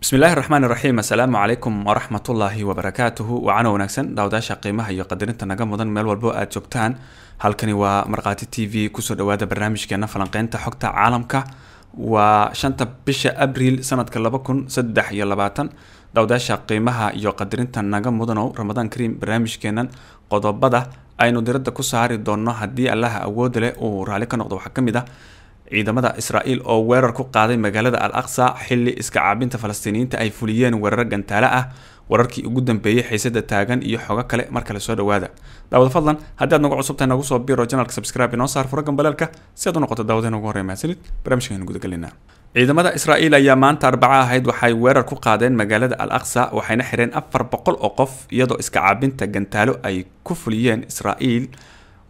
bismillahi raxmaan iraxiim assalaamu calaykum waraxmat ullaahi wabarakaatuhu wacana wanaagsan daawadaasha qiimaha iyo qadarinta naga mudan meel walbo aad joogtaan halkani waa markhaati t v kusoo dhawaada barnaamijkeena falanqeynta xogta caalamka waa shanta bisha abriil sanadka laba kun saddex iyo labaatan daawadaasha qiimaha iyo qadarinta naga mudanow ramadaan kariim barnaamijkeenan qodobada aynu diradda ku saari doonno haddii allaha awooda leh uu raalli ka noqdo waxaa ka mid ah ciidamada israa'iil oo weerar ku qaaday magaalada al aqsa xilli iska caabinta falastiiniyiinta ay fuliyeen weeraro gantaale ah wararkii ugu dambeeyey xiisada taagan iyo xogo kale mar kale soo dhawaada daawad fadlan haddii aad nagu cusubtahay nagu soo biro janalka subscribe inoo saar fura gambaleelka si aad u noqoto daawadaheena ugu horreya mahadsanid barnaamijkaaynu gudagelinaa ciidamada israa'iil ayaa maanta arbaco ahayd waxay weerar ku qaadeen magaalada al aqsa waxayna xireen afar boqol oo qof iyadoo iska caabinta gantaalo ay ku fuliyeen israa'iil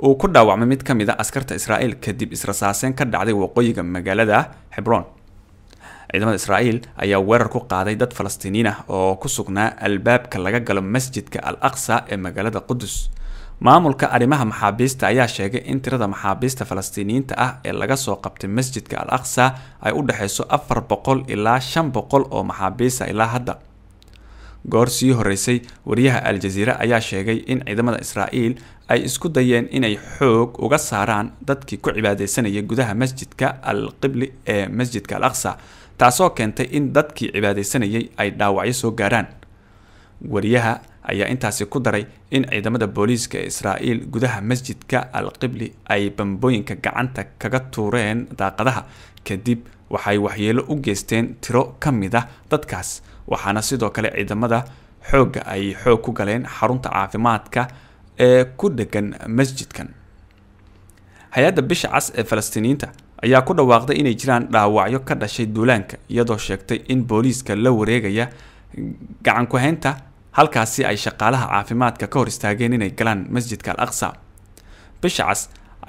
uu ku dhaawacmay mid ka mid a ah askarta israa'iil kadib israsaaseen ka dhacday waqooyiga magaalada xibroon ciidamada israa'iil ayaa weerar ku qaaday dad falastiiniin ah oo ku sugnaa albaabka laga galo masjidka al aqsa ee magaalada qudus maamulka arrimaha maxaabiista ayaa sheegay in tirada maxaabiista falastiiniyiinta ah ee laga soo qabtay masjidka al aqsa ay u dhexeyso afar boqol ilaa shan boqol oo maxaabiista ilaa hadda goor sii horeysay wariyaha al jaziira ayaa sheegay in ciidamada israa'iil ay isku dayeen inay xoog uga saaraan dadkii ku cibaadeysanaya gudaha masjidka al qibli ee masjidka al aqsa taasoo keentay in dadkii cibaadaysanayay ay dhaawacyo soo gaaraan wariyaha ayaa intaasi ku daray in ciidamada booliiska ee israa'iil gudaha masjidka al qibli ay bambooyinka gacanta kaga tuureen daaqadaha kadib waxay waxyeelo u geysteen tiro ka mid ah dadkaas waxaana sidoo kale ciidamada xoogga ay xoog ku galeen xarunta caafimaadka ee ku dhegan masjidkan hay-adda bisha cas ee falastiiniyiinta ayaa ku dhawaaqday inay jiraan dhaawacyo ka dhashay duulaanka iyadoo sheegtay in booliiska la wareegaya gacankuhaynta halkaasi ay shaqaalaha caafimaadka ka hor istaageen inay galaan masjidka al aqsa bisha cas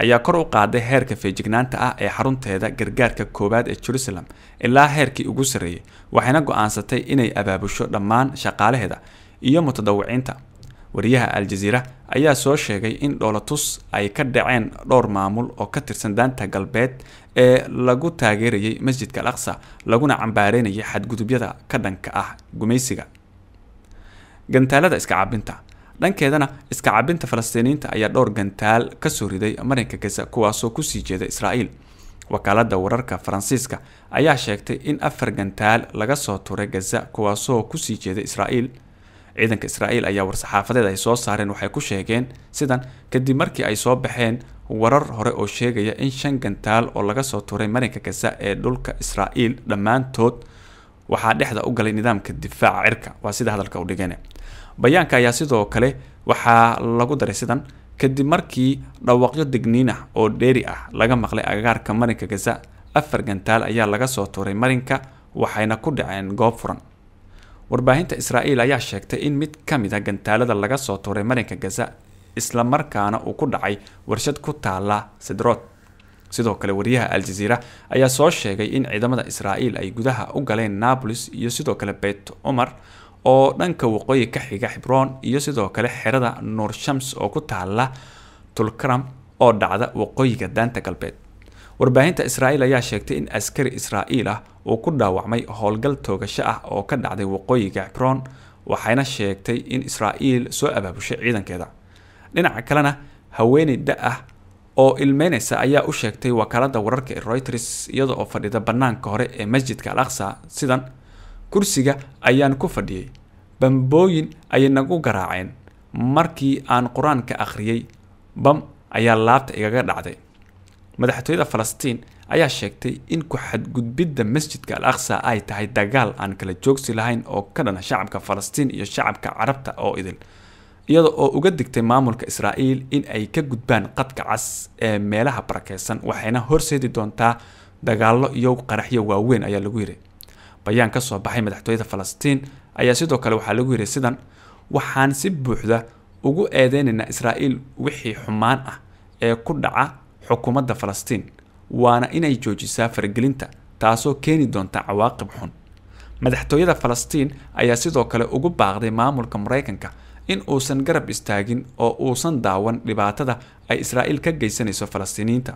ayaa kor u qaaday heerka feejignaanta ah ee xarunteeda gargaarka koowaad ee jerusalem ilaa heerkii ugu sarreeyay waxayna go-aansatay inay abaabusho dhammaan shaqaalaheeda iyo mutadawiciinta wariyaha al-jaziira ayaa soo sheegay in dhoolatus ay ka dhaceen dhowr maamul oo ka tirsan daanta galbeed ee lagu taageerayay masjidka alaqsa laguna cambaaraynayay xadgudubyada ka dhanka ah gumaysiga gantaalada iska cabinta dhankeedana iska cabinta falastiiniinta ayaa dhowr gantaal kasoo riday marinka gaza kuwaasoo kusii jeeda israa'iil wakaalada wararka faransiiska ayaa sheegtay in afar gantaal laga soo turay gaza kuwaasoo kusii jeeda israa'iil ciidanka israa'iil ayaa war-saxaafadeed ay soo saareen waxay ku sheegeen sidan kadib markii ay soo baxeen warar hore oo sheegaya in shan gantaal oo laga soo tuuray marinka gaza ee dhulka israa'iil dhammaantood waxaa dhexda u galay nidaamka difaaca cirka waa sida hadalka u dhigeen bayaanka ayaa sidoo kale waxaa lagu daray sidan kadib markii dhawaaqyo digniin ah oo dheeri ah laga maqlay agagaarka marinka gaza afar gantaal ayaa laga soo tuuray marinka waxayna ku dhaceen goob furan warbaahinta israa'iil ayaa sheegtay in mid ka mid a ah gantaalada laga soo tuuray marinka gaza islamarkaana uu ku dhacay warshad ku taala sidrood sidoo kale wariyaha al-jaziira ayaa soo sheegay in ciidamada israa'iil ay gudaha u galeen naabolis iyo sidoo kale beyt umar oo dhanka waqooyi ka xiga xibroon iyo sidoo kale xerada nuur shams oo ku taala tulkaram oo dhacda waqooyiga daanta galbeed warbaahinta israa'iil ayaa sheegtay in askari israa'iil ah uu ku dhaawacmay howlgal toogasho ah oo ka dhacday waqooyiga xibroon waxayna sheegtay in israa'iil soo abaabushay ciidankeeda dhinaca kalena haweeney da ah oo ilmeynaysa ayaa u sheegtay wakaaladda wararka ee reuters iyada oo fadhida bannaanka hore ee masjidka al aqsa sidan kursiga ayaan ku fadhiyey bambooyin ayay nagu garaaceen markii aan qur-aanka akhriyey bam ayaa laabta igaga dhacday madaxtooyada falastiin ayaa sheegtay in ku-xadgudbidda masjidka al aqsa ay tahay dagaal aan kala joogsi lahayn oo ka dhana shacabka falastiin iyo shacabka carabta oo idil iyada oo uga digtay maamulka israa'iil in ay ka gudbaan qadka cas ee meelaha barakeysan waxayna horseedi doontaa dagaallo iyo qaraxyo waaweyn ayaa lagu yiri bayaan ka soo baxay madaxtooyada falastiin ayaa sidoo kale waxaa lagu yiri sidan waxaan si buuxda ugu eedeynaynaa israa'iil wixii xumaan ah ee ku dhaca xukuumadda falastiin waana inay joojisaa faragelinta taasoo keeni doonta cawaaqib xun madaxtooyada falastiin ayaa sidoo kale ugu baaqday maamulka maraykanka in uusan garab istaagin oo uusan daawan dhibaatada ay israa'iil ka geysanayso falastiiniyiinta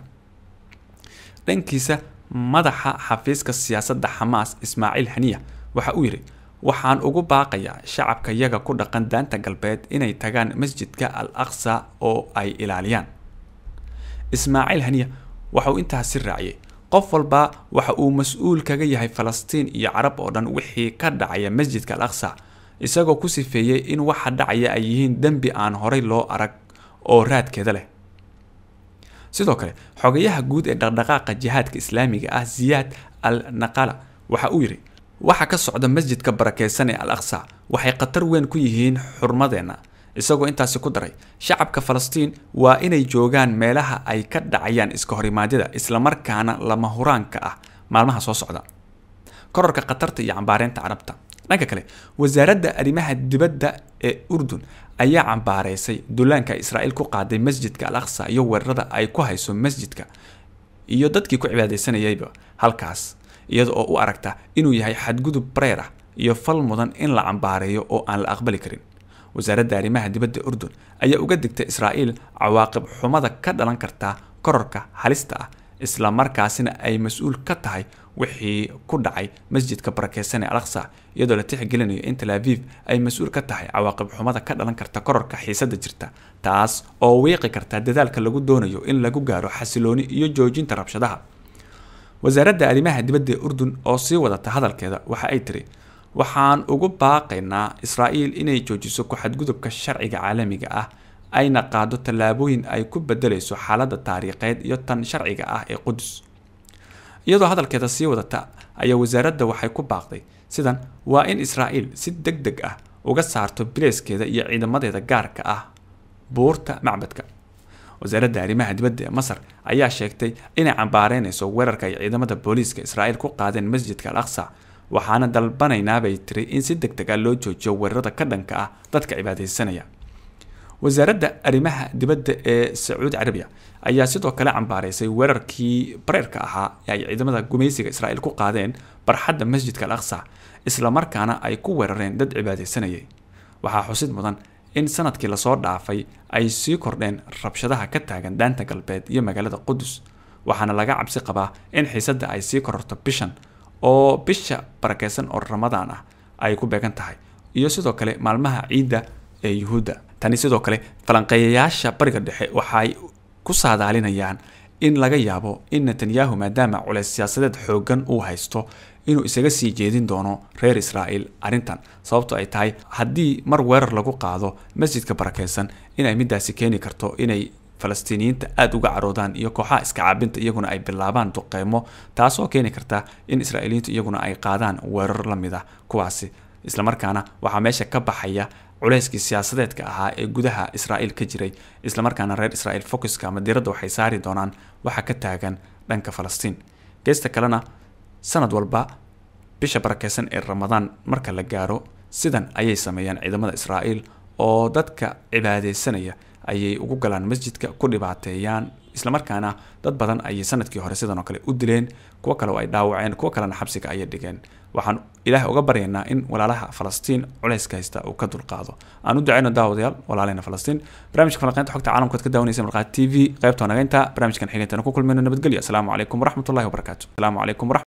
dhankiisa madaxa xafiiska siyaasadda xamaas ismaaciil xaniya waxa uu yidhi waxaan ugu baaqayaa shacabka yaga ku dhaqan daanta galbeed inay tagaan masjidka al aqsa oo ay ilaaliyaan ismaaciil haniya waxa uu intaas si raaciyey qof walba waxa uu mas-uul kaga yahay falastiin iyo carab oo dhan wixii ka dhacaya masjidka al aqsa isagoo ku sifeeyey in waxa dhacaya ay yihiin dembi aan horay loo arag oo raadkeeda leh sidoo kale xogayaha guud ee dhaqdhaqaaqa jihaadka islaamiga ah ziyaad al naqala waxa uu yidhi waxa ka socda masjidka barakeysan ee al aqsa waxay khatar weyn ku yihiin xurmadeenna isagoo intaasi ku daray shacabka falastiin waa inay joogaan meelaha ay ka dhacayaan iska horimaadyada islamarkaana lama huraanka ah maalmaha soo socda kororka khatarta iyo cambaareynta carabta dhanka kale wasaaradda arrimaha dibadda ee urdun ayaa cambaareysay dullaanka israa'iil ku qaaday masjidka al aqsa iyo weerarada ay ku hayso masjidka iyo dadkii ku cibaadaysanayayba halkaas iyada oo u aragta inuu yahay xadgudub breer ah iyo fal mudan in la cambaareeyo oo aan la aqbali karin wasaaradda arrimaha dibadda urdun ayaa uga digtay israa'iil cawaaqib xumada ka dhalan karta kororka halista ah isla markaasina ay mas-uul ka tahay wixii ku dhacay masjidka barakeysan ee alaqsa iyadoo la tixgelinayo in tel aviv ay mas-uul ka tahay cawaaqib xumada ka dhalan karta kororka xiisadda jirta taas oo wiiqi karta dadaalka lagu doonayo in lagu gaaro xasilooni iyo joojinta rabshadaha wasaaradda arrimaha dibadda ee urdun oo sii wadata hadalkeeda waxa ay tiri waxaan ugu baaqaynaa israa'iil inay joojiso ku-xadgudubka sharciga caalamiga ah ayna qaado tallaabooyin ay ku beddelayso xaaladda taariikheed iyo tan sharciga ah ee qudus iyadoo hadalkeeda sii wadata ayaa wasaaradda waxay ku baaqday sidan waa in israa'iil si deg deg ah uga saarto bileyskeeda iyo ciidamadeeda gaarka ah buurta macbadka wasaaradda arrimaha dibadda ee masar ayaa sheegtay inay cambaareynayso weerarka ay ciidamada booliiska israa'iil ku qaadeen masjidka al aqsa waxaana dalbanaynaabay tiri in si deg deg a ah loo joojiyo weerarada ka dhanka ah dadka cibaadaysanaya wasaaradda arrimaha dibadda ee sacuudi carabiya ayaa sidoo kale cambaaraysay weerarkii bareerka ahaa ee ay ciidamada gumaysiga israa'iil ku qaadeen barxadda masjidka al aqsa islamarkaana ay ku weerareen dad cibaadaysanayay waxaa xusid mudan in sanadkii lasoo dhaafay ay sii kordheen rabshadaha ka taagan daanta galbeed iyo magaalada qudus waxaana laga cabsi qabaa in xiisadda ay sii kororto bishan oo bisha barakeysan oo ramadaan ah ay ku beegan tahay iyo sidoo kale maalmaha ciidda ee yuhuudda tani sidoo kale falanqeeyayaasha bariga dhexe waxay ku saadaalinayaan in laga yaabo in netanyahu maadaama culays siyaasadeed xooggan uu haysto inuu isaga sii jeedin doono reer israa'iil arrintan sababto ay tahay haddii mar weerar lagu qaado masjidka barakeysan inay midaasi keeni karto inay falastiiniyiinta aada uga caroodaan iyo kooxaha iska caabinta iyaguna ay bilaabaan duqeymo taasoo keeni karta in israa'iiliyiintu iyaguna ay qaadaan weerar la mid ah kuwaasi islamarkaana waxaa meesha ka baxaya culeyskii siyaasadeedka ahaa ee gudaha israa'iil ka jiray islamarkaana reer israa'iil focuska madiiradda waxay saari doonaan waxa ka taagan dhanka falastiin geesta kalena sanad walba bisha barakeysan ee ramadaan marka la gaaro sidan ayay sameeyaan ciidamada israa'iil oo dadka cibaadeysanaya ayay ugu galaan masjidka ku dhibaateeyaan islamarkaana dad badan ayay sanadkii hore sidan oo kale u dileen kuwo kale oo ay dhaawaceen kuwo kalena xabsiga ayay dhigeen waxaan ilaah uga baryaynaa in walaalaha falastiin culayska haysta uu ka dulqaado aan u duceyno daawadayaal walaalahena falastiin barnaamijka falanqeynta xogta caalamka ka daawanaysa markhaati t v qaybta wanageynta barnaamijkan xilinteena ku kulmayno nabadgelyo asalaamu calaykum waraxmatullahi wabarakaatu